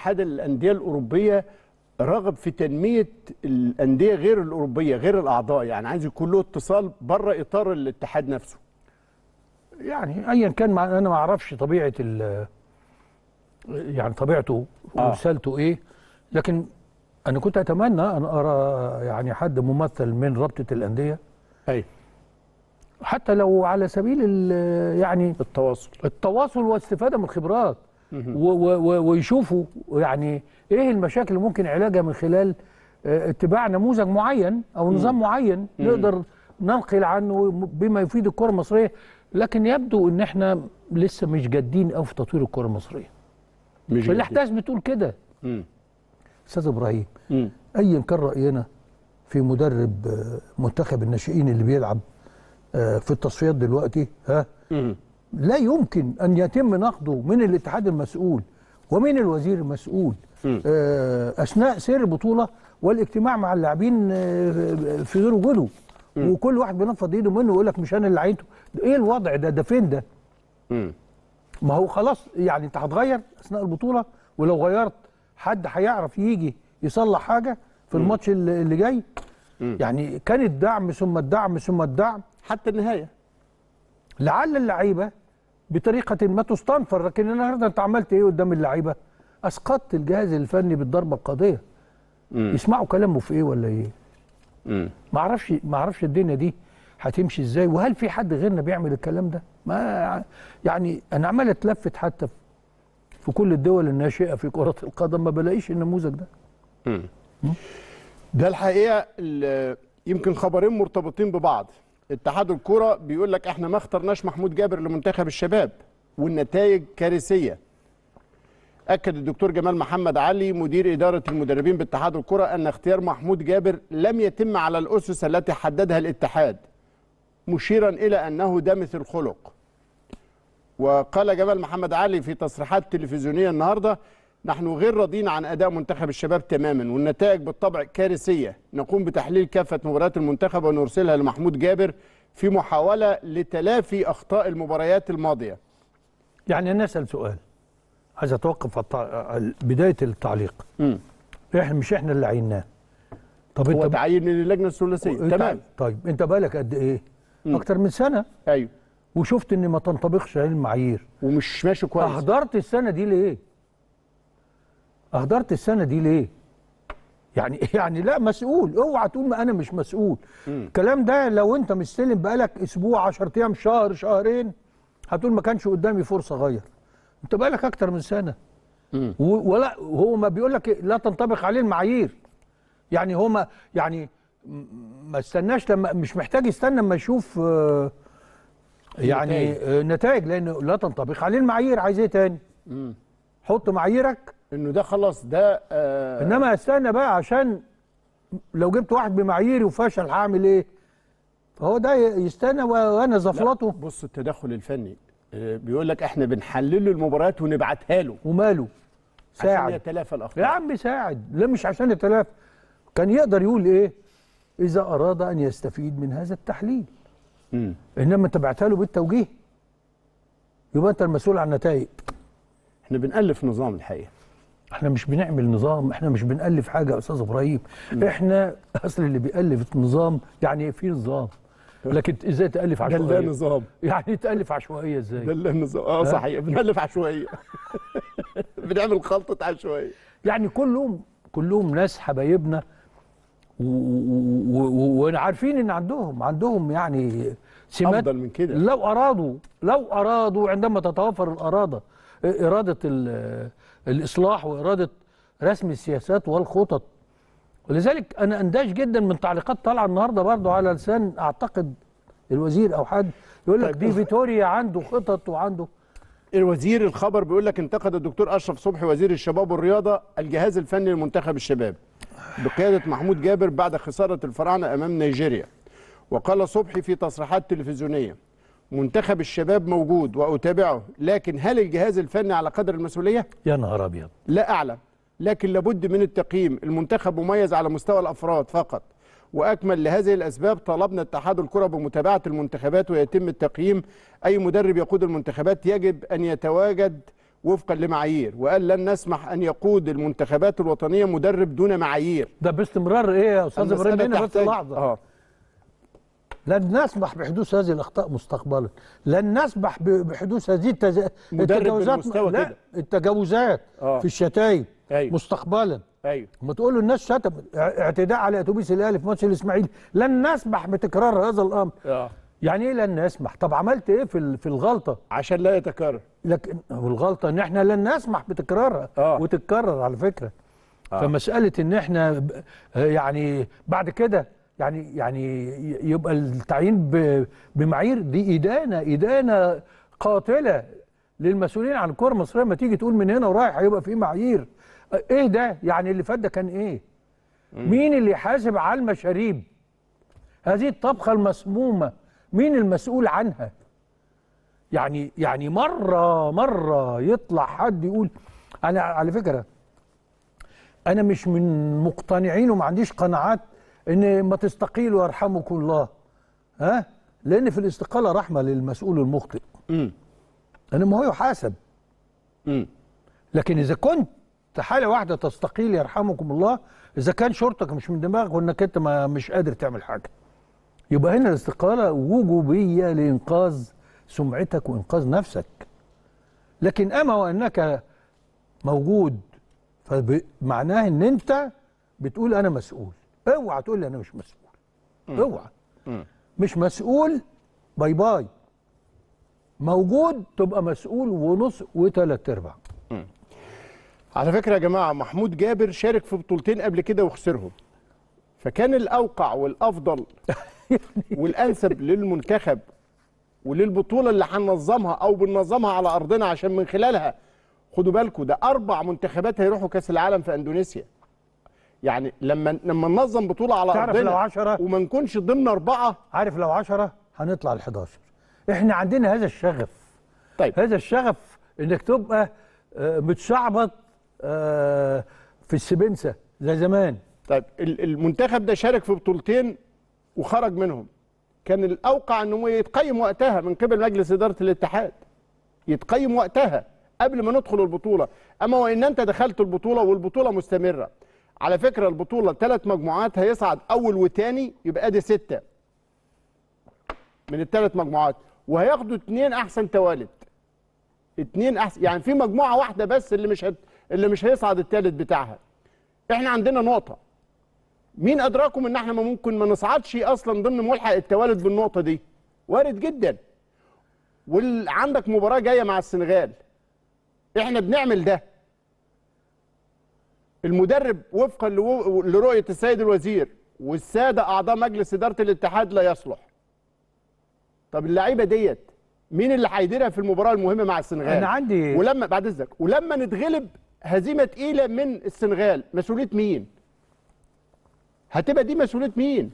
اتحاد الانديه الاوروبيه رغب في تنميه الانديه غير الاوروبيه غير الاعضاء يعني عايز يكون له اتصال بره اطار الاتحاد نفسه يعني ايا كان انا ما اعرفش طبيعه يعني طبيعته ورسالته آه. ايه لكن انا كنت اتمنى ان ارى يعني حد ممثل من رابطه الانديه ايوه حتى لو على سبيل يعني التواصل التواصل والاستفادة من الخبرات ويشوفوا يعني ايه المشاكل اللي ممكن علاجها من خلال آه، اتباع نموذج معين او نظام معين نقدر ننقل عنه بما يفيد الكره المصريه لكن يبدو ان احنا لسه مش جادين قوي في تطوير الكره المصريه مش الاحداث بتقول كده استاذ ابراهيم ايا كان راينا في مدرب آه، منتخب الناشئين اللي بيلعب آه، في التصفيات دلوقتي ها لا يمكن أن يتم نقده من الاتحاد المسؤول ومن الوزير المسؤول آه، أثناء سير البطولة والاجتماع مع اللاعبين آه، في غير وجوده وكل واحد بينفض ايده منه ويقول لك مش انا اللي عينته ايه الوضع ده ده فين ده؟ ما هو خلاص يعني انت هتغير اثناء البطوله ولو غيرت حد هيعرف يجي يصلح حاجه في الماتش اللي جاي يعني كان الدعم ثم الدعم ثم الدعم حتى النهايه لعل اللعيبه بطريقه ما تستنفر لكن النهارده انت عملت ايه قدام اللعيبه؟ اسقطت الجهاز الفني بالضربه القاضيه. مم. يسمعوا كلامه في ايه ولا ايه؟ ما اعرفش ما اعرفش الدنيا دي هتمشي ازاي وهل في حد غيرنا بيعمل الكلام ده؟ ما يعني انا عمال اتلفت حتى في كل الدول الناشئه في كره القدم ما بلاقيش النموذج ده. مم. مم. ده الحقيقه يمكن خبرين مرتبطين ببعض. اتحاد الكرة بيقول لك احنا ما اخترناش محمود جابر لمنتخب الشباب والنتائج كارثيه اكد الدكتور جمال محمد علي مدير اداره المدربين باتحاد الكره ان اختيار محمود جابر لم يتم على الاسس التي حددها الاتحاد مشيرا الى انه دمث الخلق وقال جمال محمد علي في تصريحات تلفزيونيه النهارده نحن غير راضين عن اداء منتخب الشباب تماما والنتائج بالطبع كارثيه نقوم بتحليل كافه مباريات المنتخب ونرسلها لمحمود جابر في محاوله لتلافي اخطاء المباريات الماضيه يعني انا اسال سؤال عايز اتوقف على بدايه التعليق امم احنا مش احنا اللي عيناه طب هو انت تعين من اللجنه الثلاثيه إيه، تمام طيب انت بالك قد ايه مم. اكتر من سنه ايوه وشفت ان ما تنطبقش عليه المعايير ومش ماشي كويس احضرت السنه دي ليه اهدرت السنه دي ليه يعني يعني لا مسؤول اوعى تقول ما انا مش مسؤول الكلام ده لو انت مستلم بقالك اسبوع 10 ايام شهر شهرين هتقول ما كانش قدامي فرصه اغير انت بقالك اكتر من سنه مم. ولا هو ما بيقول لك لا تنطبق عليه المعايير يعني هو ما يعني ما استناش لما مش محتاج يستنى لما يشوف آه، يعني آه، نتائج لان لا تنطبق عليه المعايير عايز ايه تاني مم. حط معاييرك انه ده خلاص ده آه انما استنى بقى عشان لو جبت واحد بمعاييري وفشل هعمل ايه؟ فهو ده يستنى وانا زفلطه بص التدخل الفني آه، بيقول لك احنا بنحلل له المباريات ونبعتها له وماله؟ ساعد عشان يتلافى الاخطاء يا عم ساعد لا مش عشان يتلافى كان يقدر يقول ايه؟ اذا اراد ان يستفيد من هذا التحليل مم. انما انت بعتها له بالتوجيه يبقى انت المسؤول عن النتائج احنا بنالف نظام الحقيقه احنا مش بنعمل نظام احنا مش بنألف حاجة يا أستاذ إبراهيم احنا أصل اللي بيألف النظام يعني في نظام لكن ازاي تالف عشوائيه؟ ده نظام يعني تالف عشوائيه ازاي؟ ده نظام اه صحيح بنالف عشوائيه بنعمل خلطه عشوائيه يعني كلهم كلهم ناس حبايبنا وعارفين ان عندهم عندهم يعني سمات افضل من كده لو ارادوا لو ارادوا عندما تتوفر الاراده إرادة الإصلاح وإرادة رسم السياسات والخطط ولذلك أنا أندهش جدا من تعليقات طالعة النهاردة برضو على لسان أعتقد الوزير أو حد يقول لك طيب، دي فيتوريا عنده خطط وعنده الوزير الخبر بيقول لك انتقد الدكتور أشرف صبحي وزير الشباب والرياضة الجهاز الفني لمنتخب الشباب بقيادة محمود جابر بعد خسارة الفراعنة أمام نيجيريا وقال صبحي في تصريحات تلفزيونية منتخب الشباب موجود وأتابعه لكن هل الجهاز الفني على قدر المسؤولية؟ يا نهار أبيض لا أعلم لكن لابد من التقييم المنتخب مميز على مستوى الأفراد فقط وأكمل لهذه الأسباب طلبنا اتحاد الكرة بمتابعة المنتخبات ويتم التقييم أي مدرب يقود المنتخبات يجب أن يتواجد وفقا لمعايير وقال لن نسمح ان يقود المنتخبات الوطنيه مدرب دون معايير ده باستمرار ايه يا استاذ ابراهيم هنا بس لحظه آه. لن نسمح بحدوث هذه الاخطاء مستقبلا لن نسمح بحدوث هذه التز... التجاوزات لا كده. التجاوزات آه. في الشتايم أيوه. مستقبلا ايوه ما تقول الناس شتم اعتداء على اتوبيس الاهلي في ماتش الاسماعيلي لن نسمح بتكرار هذا الامر آه. يعني ايه لن نسمح طب عملت ايه في في الغلطه عشان لا يتكرر لكن والغلطه ان احنا لن نسمح بتكرارها آه. وتتكرر على فكره آه. فمساله ان احنا يعني بعد كده يعني يعني يبقى التعيين بمعايير دي إدانة إدانة قاتلة للمسؤولين عن الكرة المصرية ما تيجي تقول من هنا ورايح هيبقى في معايير إيه ده يعني اللي فات ده كان إيه مين اللي يحاسب على المشاريب هذه الطبخة المسمومة مين المسؤول عنها يعني يعني مرة مرة يطلع حد يقول أنا على فكرة أنا مش من مقتنعين وما عنديش قناعات ان ما تستقيلوا يرحمكم الله ها لان في الاستقاله رحمه للمسؤول المخطئ امم لان ما هو يحاسب امم لكن اذا كنت حاله واحده تستقيل يرحمكم الله اذا كان شرطك مش من دماغك وانك انت ما مش قادر تعمل حاجه يبقى هنا الاستقاله وجوبيه لانقاذ سمعتك وانقاذ نفسك لكن اما وانك موجود فمعناه ان انت بتقول انا مسؤول اوعى تقول لي انا مش مسؤول اوعى مش مسؤول باي باي موجود تبقى مسؤول ونص وثلاث ارباع على فكره يا جماعه محمود جابر شارك في بطولتين قبل كده وخسرهم فكان الاوقع والافضل يعني والانسب للمنتخب وللبطوله اللي هننظمها او بننظمها على ارضنا عشان من خلالها خدوا بالكم ده اربع منتخبات هيروحوا كاس العالم في اندونيسيا يعني لما لما ننظم بطوله على ارضنا لو وما نكونش ضمن اربعه عارف لو 10 هنطلع ال 11 احنا عندنا هذا الشغف طيب هذا الشغف انك تبقى آه، متشعبط آه، في السبنسه زي زمان طيب المنتخب ده شارك في بطولتين وخرج منهم كان الاوقع انه يتقيم وقتها من قبل مجلس اداره الاتحاد يتقيم وقتها قبل ما ندخل البطوله اما وان انت دخلت البطوله والبطوله مستمره على فكره البطوله ثلاث مجموعات هيصعد اول وثاني يبقى ادي سته من الثلاث مجموعات وهياخدوا اثنين احسن توالد اثنين احسن يعني في مجموعه واحده بس اللي مش هت... اللي مش هيصعد الثالث بتاعها احنا عندنا نقطه مين ادراكم ان احنا ممكن ما نصعدش اصلا ضمن ملحق التوالد بالنقطه دي وارد جدا وعندك مباراه جايه مع السنغال احنا بنعمل ده المدرب وفقا لرؤيه السيد الوزير والساده اعضاء مجلس اداره الاتحاد لا يصلح طب اللعيبه ديت مين اللي هيديرها في المباراه المهمه مع السنغال انا عندي ولما بعد اذنك ولما نتغلب هزيمه ثقيله من السنغال مسؤوليه مين هتبقى دي مسؤوليه مين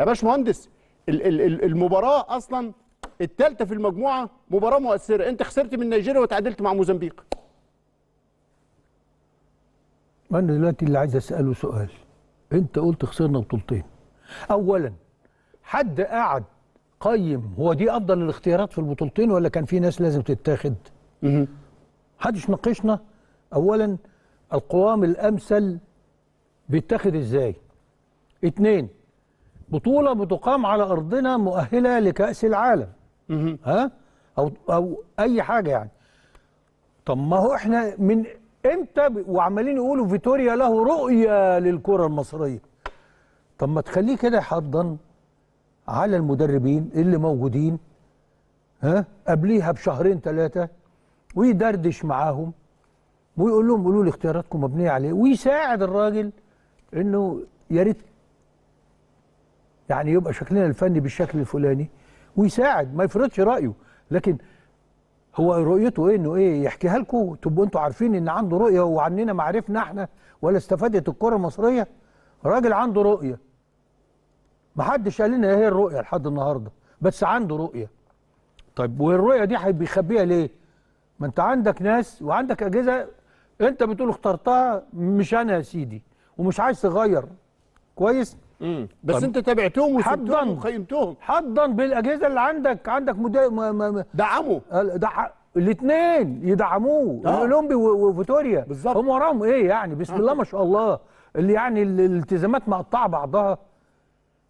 يا باشمهندس المباراه اصلا الثالثه في المجموعه مباراه مؤثره انت خسرت من نيجيريا وتعادلت مع موزمبيق وانا دلوقتي اللي عايز اساله سؤال انت قلت خسرنا بطولتين اولا حد قعد قيم هو دي افضل الاختيارات في البطولتين ولا كان في ناس لازم تتاخد حدش ناقشنا اولا القوام الامثل بيتاخد ازاي اتنين بطوله بتقام على ارضنا مؤهله لكاس العالم ها او او اي حاجه يعني طب ما هو احنا من امتى وعمالين يقولوا فيتوريا له رؤيه للكره المصريه طب ما تخليه كده يحضن على المدربين اللي موجودين ها قبليها بشهرين ثلاثه ويدردش معاهم ويقول لهم قولوا لي اختياراتكم مبنيه عليه ويساعد الراجل انه يا ريت يعني يبقى شكلنا الفني بالشكل الفلاني ويساعد ما يفرضش رايه لكن هو رؤيته ايه انه ايه يحكيها لكم تبقوا انتوا عارفين ان عنده رؤيه وعننا ما عرفنا احنا ولا استفادت الكره المصريه راجل عنده رؤيه ما حدش قال لنا ايه هي الرؤيه لحد النهارده بس عنده رؤيه طيب والرؤيه دي بيخبيها ليه ما انت عندك ناس وعندك اجهزه انت بتقول اخترتها مش انا يا سيدي ومش عايز تغير كويس بس طيب. انت تابعتهم وسبتهم وقيمتهم حظا بالاجهزه اللي عندك عندك مد... م... م... دعموا دح... الاثنين يدعموه آه. الاولمبي وفيتوريا بالظبط هم وراهم ايه يعني بسم آه. الله ما شاء الله اللي يعني الالتزامات مقطعه بعضها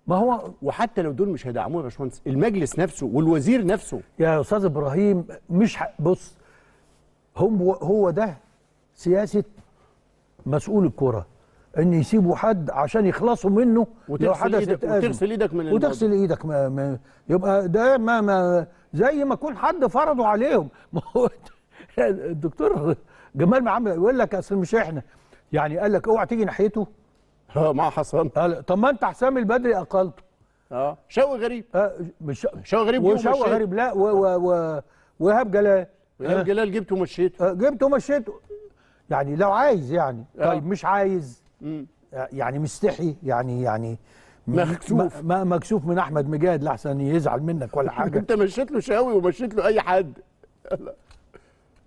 ما هو وحتى لو دول مش هيدعموه يا باشمهندس المجلس نفسه والوزير نفسه يا استاذ ابراهيم مش ح... بص هم هو ده سياسه مسؤول الكره ان يسيبوا حد عشان يخلصوا منه لو حدث إيدك وتغسل ايدك من وتغسل ايدك ما ما يبقى ده ما ما زي ما يكون حد فرضوا عليهم ما هو الدكتور جمال معامل يقول لك اصل مش احنا يعني قال لك اوعى تيجي ناحيته اه مع حسام طب ما انت حسام البدري اقلته اه شوقي غريب اه مش شوقي غريب وشوقي غريب لا وهاب جلال وهاب آه. جلال جبته ومشيته آه، جبته ومشيته يعني لو عايز يعني آه. طيب مش عايز يعني مستحي يعني يعني مكسوف ما مكسوف من احمد مجاهد لحسن يزعل منك ولا حاجه انت مشيت له شاوي ومشيت له اي حد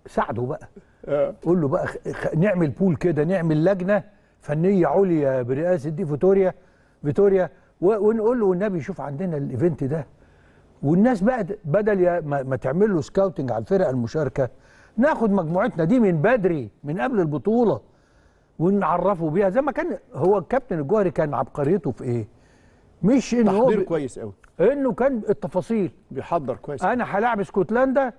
ساعده بقى آه. قول له بقى خ... نعمل بول كده نعمل لجنه فنيه عليا برئاسه دي فيتوريا فيتوريا و... ونقول له والنبي شوف عندنا الايفنت ده والناس بقى بدل ما, ما تعمل له سكاوتنج على الفرق المشاركه ناخد مجموعتنا دي من بدري من قبل البطوله ونعرفه بيها زي ما كان هو الكابتن الجوهري كان عبقريته في ايه؟ مش انه هو تحضير كويس قوي انه كان التفاصيل بيحضر كويس انا هلاعب اسكتلندا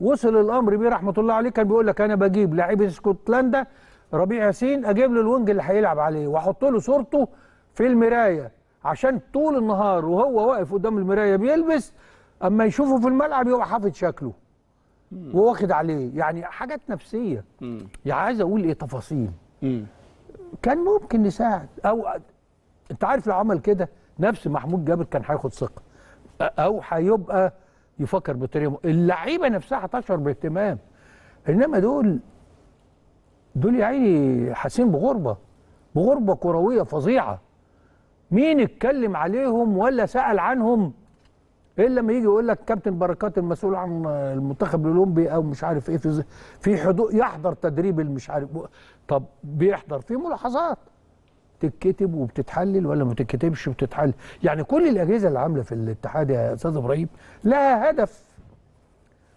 وصل الامر بيه رحمه الله عليه كان بيقول لك انا بجيب لعيب اسكتلندا ربيع ياسين اجيب له الونج اللي هيلعب عليه واحط له صورته في المرايه عشان طول النهار وهو واقف قدام المرايه بيلبس اما يشوفه في الملعب يبقى حافظ شكله وواخد عليه يعني حاجات نفسيه يعني عايز اقول ايه تفاصيل مم. كان ممكن نساعد او انت عارف لو عمل كده نفس محمود جابر كان هياخد ثقه او هيبقى يفكر بطريقه اللعيبه نفسها هتشعر باهتمام انما دول دول يا عيني حاسين بغربه بغربه كرويه فظيعه مين اتكلم عليهم ولا سال عنهم الا إيه لما يجي يقول لك كابتن بركات المسؤول عن المنتخب الاولمبي او مش عارف ايه في في حضور يحضر تدريب المش عارف طب بيحضر فيه ملاحظات تتكتب وبتتحلل ولا ما تتكتبش وبتتحلل يعني كل الاجهزه اللي عامله في الاتحاد يا استاذ ابراهيم لها هدف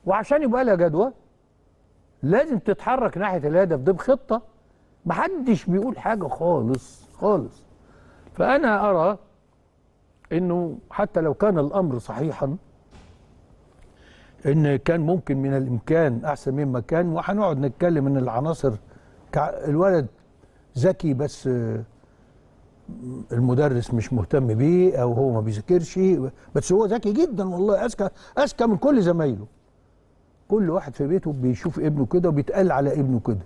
وعشان يبقى لها جدوى لازم تتحرك ناحيه الهدف ده بخطه محدش بيقول حاجه خالص خالص فانا ارى انه حتى لو كان الامر صحيحا ان كان ممكن من الامكان احسن مما كان وهنقعد نتكلم ان العناصر الولد ذكي بس آه، المدرس مش مهتم بيه او هو ما بيذاكرش بس هو ذكي جدا والله اذكى اذكى من كل زمايله كل واحد في بيته بيشوف ابنه كده وبيتقال على ابنه كده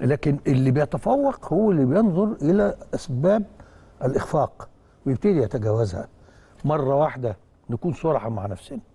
لكن اللي بيتفوق هو اللي بينظر الى اسباب الاخفاق ويبتدي يتجاوزها مره واحده نكون صراحه مع نفسنا